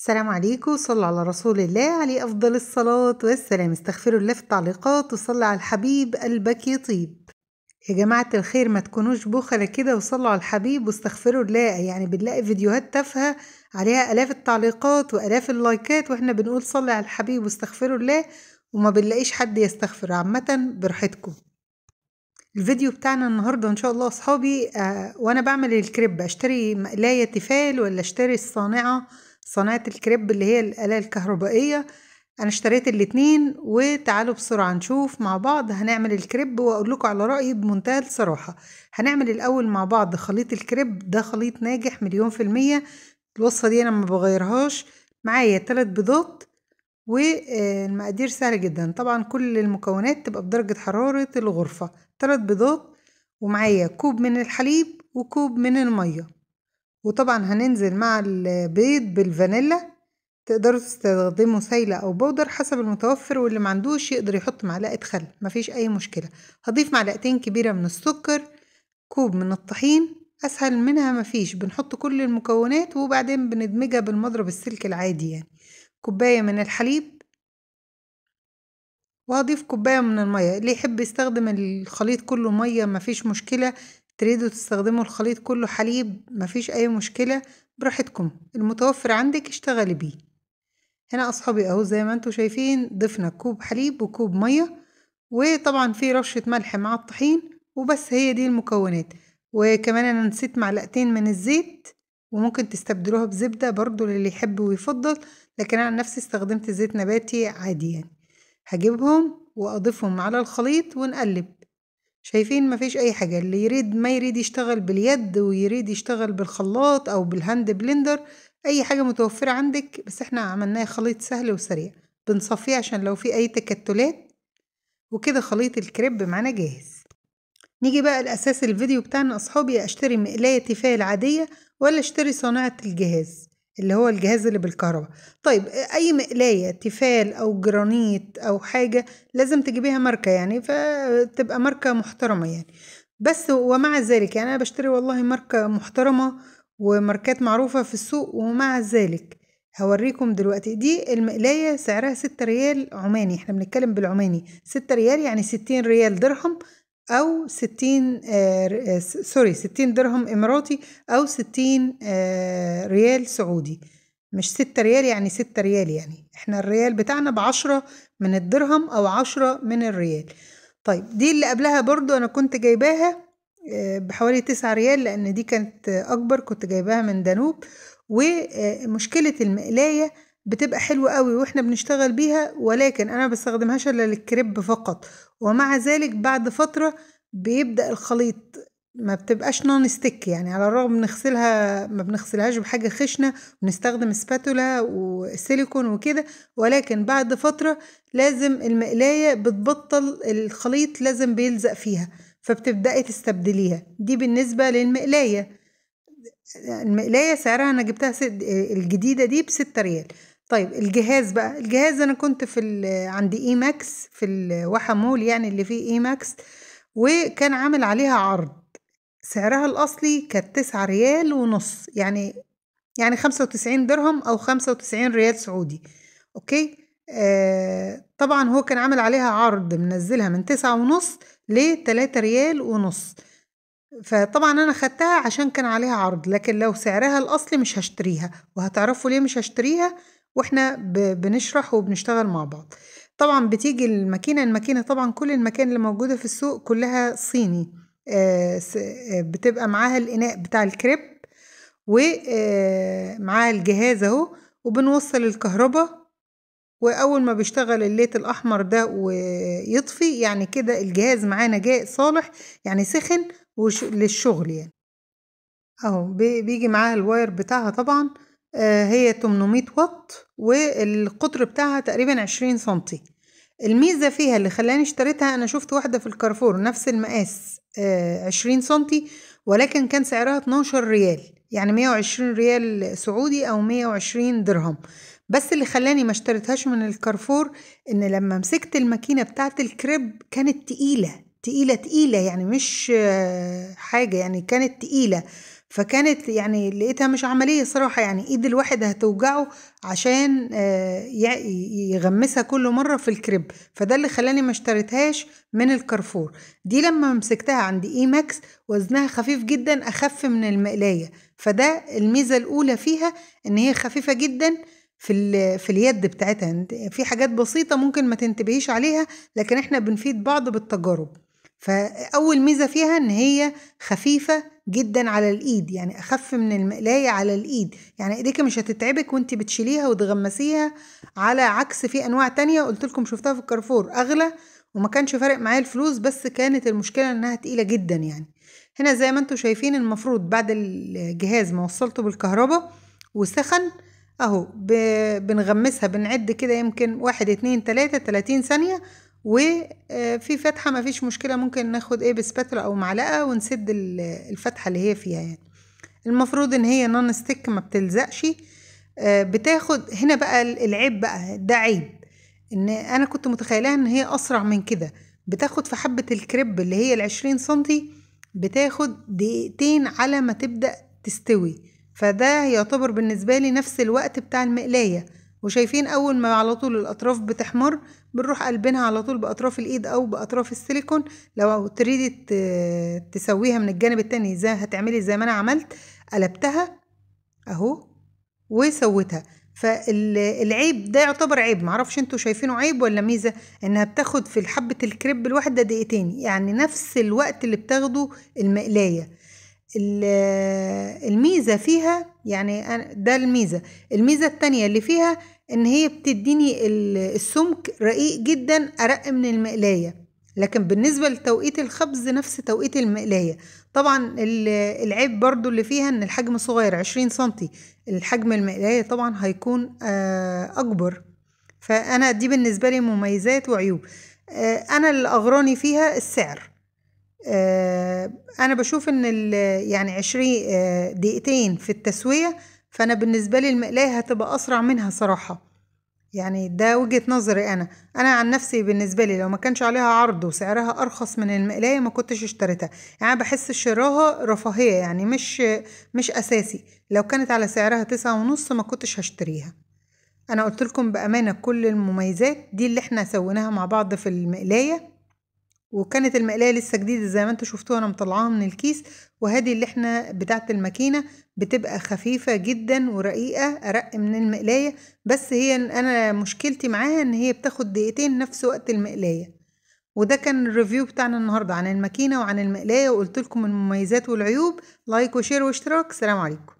السلام عليكم صلى على رسول الله عليه أفضل الصلاة والسلام استغفروا الله في التعليقات وصلى على الحبيب قلبك يطيب يا جماعة الخير ما تكونوش بخلة كده وصلوا على الحبيب واستغفروا الله يعني بنلاقي فيديوهات تافهة عليها آلاف التعليقات وآلاف اللايكات واحنا بنقول صلي على الحبيب واستغفروا الله وما بنلاقيش حد يستغفر عامة براحتكم الفيديو بتاعنا النهاردة إن شاء الله أصحابي آه وأنا بعمل الكريب أشتري مقلاية تفال ولا أشتري الصانعة صناعة الكريب اللي هي الآلة الكهربائية أنا اشتريت الاتنين وتعالوا بسرعة نشوف مع بعض هنعمل الكريب وأقول لكم على رأيي بمنتهى الصراحة هنعمل الأول مع بعض خليط الكريب ده خليط ناجح مليون في المية الوصفة دي أنا ما بغيرهاش معايا تلات بيضات والمقادير سهلة جدا طبعا كل المكونات تبقى بدرجة حرارة الغرفة تلات بيضات ومعايا كوب من الحليب وكوب من المية وطبعا هننزل مع البيض بالفانيلا تقدروا تستخدموا سايلة أو بودر حسب المتوفر واللي معندوش يقدر يحط معلقة خل مفيش أي مشكلة هضيف معلقتين كبيرة من السكر كوب من الطحين أسهل منها مفيش بنحط كل المكونات وبعدين بندمجها بالمضرب السلك العادي يعني كوباية من الحليب وهضيف كوباية من المية اللي يحب يستخدم الخليط كله مية مفيش مشكلة تريدوا تستخدموا الخليط كله حليب مفيش أي مشكلة براحتكم المتوفر عندك اشتغلي بيه هنا أصحابي أهو زي ما انتوا شايفين ضفنا كوب حليب وكوب مية وطبعا في رشة ملح مع الطحين وبس هي دي المكونات وكمان أنا نسيت معلقتين من الزيت وممكن تستبدلوها بزبدة برضو للي يحب ويفضل لكن أنا عن نفسي استخدمت زيت نباتي عادي يعني هجيبهم وأضيفهم على الخليط ونقلب شايفين مفيش أي حاجة اللي يريد ما يريد يشتغل باليد ويريد يشتغل بالخلاط أو بالهاند بلندر أي حاجة متوفرة عندك بس احنا عملناه خليط سهل وسريع بنصفيه عشان لو في أي تكتلات وكده خليط الكريب معانا جاهز نيجي بقى لأساس الفيديو بتاعنا أصحابي أشتري مقلاية تيفال عادية ولا أشتري صناعة الجهاز اللي هو الجهاز اللي بالكهرباء طيب اي مقلايه تيفال او جرانيت او حاجه لازم تجيبيها ماركه يعني فتبقى ماركه محترمه يعني بس ومع ذلك يعني انا بشتري والله ماركه محترمه وماركات معروفه في السوق ومع ذلك هوريكم دلوقتي دي المقلاية سعرها ستة ريال عماني احنا بنتكلم بالعماني ستة ريال يعني ستين ريال درهم أو 60 آه، آه، سوري 60 درهم إماراتي أو 60 آه، ريال سعودي مش 6 ريال يعني 6 ريال يعني احنا الريال بتاعنا ب 10 من الدرهم أو 10 من الريال طيب دي اللي قبلها برضو أنا كنت جايباها بحوالي 9 ريال لأن دي كانت أكبر كنت جايباها من دانوب ومشكلة المقلاية بتبقى حلوة قوي واحنا بنشتغل بيها ولكن انا بستخدمهاش الا للكريب فقط ومع ذلك بعد فترة بيبدأ الخليط ما بتبقاش نون ستيك يعني على الرغم بنغسلها ما بنغسلهاش بحاجة خشنة بنستخدم سباتولا وسيليكون وكده ولكن بعد فترة لازم المقلاية بتبطل الخليط لازم بيلزق فيها فبتبدأي تستبدليها دي بالنسبة للمقلاية المقلاية سعرها أنا جبتها الجديدة دي بستة ريال طيب الجهاز بقى الجهاز انا كنت في عند اي ماكس في الواحة مول يعني اللي فيه اي ماكس وكان عامل عليها عرض سعرها الاصلي كانت تسعة ريال ونص يعني يعني خمسة وتسعين درهم او خمسة وتسعين ريال سعودي اوكي آه طبعا هو كان عامل عليها عرض منزلها من تسعة ونص لتلاتة ريال ونص فطبعا انا خدتها عشان كان عليها عرض لكن لو سعرها الاصلي مش هشتريها وهتعرفوا ليه مش هشتريها واحنا بنشرح وبنشتغل مع بعض طبعا بتيجي الماكينة الماكينة طبعا كل المكان اللي موجودة في السوق كلها صيني آه، آه، بتبقى معاها الإناء بتاع الكريب ومعاها آه، الجهاز اهو وبنوصل الكهرباء وأول ما بيشتغل الليت الأحمر ده ويطفي يعني كده الجهاز معانا جاء صالح يعني سخن للشغل يعني اهو بيجي معاها الواير بتاعها طبعا آه، هي 800 واط والقطر بتاعها تقريبا 20 سنتي الميزة فيها اللي خلاني اشتريتها أنا شفت واحدة في الكارفور نفس المقاس 20 آه، سنتي ولكن كان سعرها 12 ريال يعني 120 ريال سعودي أو 120 درهم بس اللي خلاني ما اشتريتهاش من الكارفور ان لما مسكت الماكينه بتاعت الكريب كانت تقيله تقيله تقيله يعني مش آه، حاجه يعني كانت تقيله فكانت يعني لقيتها مش عملية صراحة يعني ايد الواحد هتوجعه عشان آه، يغمسها كل مرة في الكريب فده اللي خلاني ما اشتريتهاش من الكارفور دي لما مسكتها عند اي ماكس وزنها خفيف جدا اخف من المقلاية فده الميزة الاولى فيها ان هي خفيفة جدا في في اليد بتاعتها في حاجات بسيطه ممكن ما تنتبهيش عليها لكن احنا بنفيد بعض بالتجارب فأول ميزة فيها إن هي خفيفة جدا على الإيد يعني أخف من المقلاية على الإيد يعني إيديك مش هتتعبك وأنت بتشيليها وتغمسيها على عكس في أنواع تانية قلت لكم شفتها في الكارفور أغلى وما كانش فارق معايا الفلوس بس كانت المشكلة إنها تقيلة جدا يعني هنا زي ما انتم شايفين المفروض بعد الجهاز ما وصلته بالكهرباء وسخن اهو بنغمسها بنعد كده يمكن واحد اتنين تلاتة تلاتين ثانية وفي آه، فتحة ما فيش مشكلة ممكن ناخد ايه بسباتولا او معلقة ونسد الفتحة اللي هي فيها يعني المفروض ان هي نون ستيك ما بتلزقش آه، بتاخد هنا بقى العيب بقى ده عيب ان انا كنت متخيلها ان هي اسرع من كده بتاخد في حبة الكريب اللي هي العشرين سنتي بتاخد دقيقتين على ما تبدأ تستوي فده يعتبر بالنسبة لي نفس الوقت بتاع المقلاية وشايفين اول ما على طول الاطراف بتحمر بنروح قلبينها على طول باطراف الايد او باطراف السيليكون لو تريدي تسويها من الجانب التاني زي هتعملي زي ما انا عملت قلبتها اهو وسويتها فالعيب ده يعتبر عيب معرفش انتوا شايفينه عيب ولا ميزه انها بتاخد في حبه الكريب الواحده دقيقتين يعني نفس الوقت اللي بتاخده المقلايه الميزه فيها يعني ده الميزة الميزة التانية اللي فيها ان هي بتديني السمك رقيق جدا ارق من المقلاية لكن بالنسبة لتوقيت الخبز نفس توقيت المقلاية طبعا العيب برضو اللي فيها ان الحجم صغير عشرين سنتي الحجم المقلاية طبعا هيكون آه، اكبر فانا دي بالنسبة لي مميزات وعيوب آه، انا اللي اغراني فيها السعر آه، انا بشوف ان يعني عشرين آه، دقيقتين في التسويه فانا بالنسبه لي المقلايه هتبقى اسرع منها صراحه يعني ده وجهه نظري انا انا عن نفسي بالنسبه لي لو ما كانش عليها عرض وسعرها ارخص من المقلايه ما كنتش اشتريتها يعني بحس شراها رفاهيه يعني مش مش اساسي لو كانت على سعرها تسعة ونص ما كنتش هشتريها انا قلت لكم بامانه كل المميزات دي اللي احنا سويناها مع بعض في المقلايه وكانت المقلايه لسه جديده زي ما انتم شفتوها انا مطلعاها من الكيس وهذه اللي احنا بتاعه الماكينه بتبقى خفيفه جدا ورقيقه ارق من المقلايه بس هي انا مشكلتي معاها ان هي بتاخد دقيقتين نفس وقت المقلايه وده كان الريفيو بتاعنا النهارده عن الماكينه وعن المقلايه وقلت لكم المميزات والعيوب لايك وشير واشتراك سلام عليكم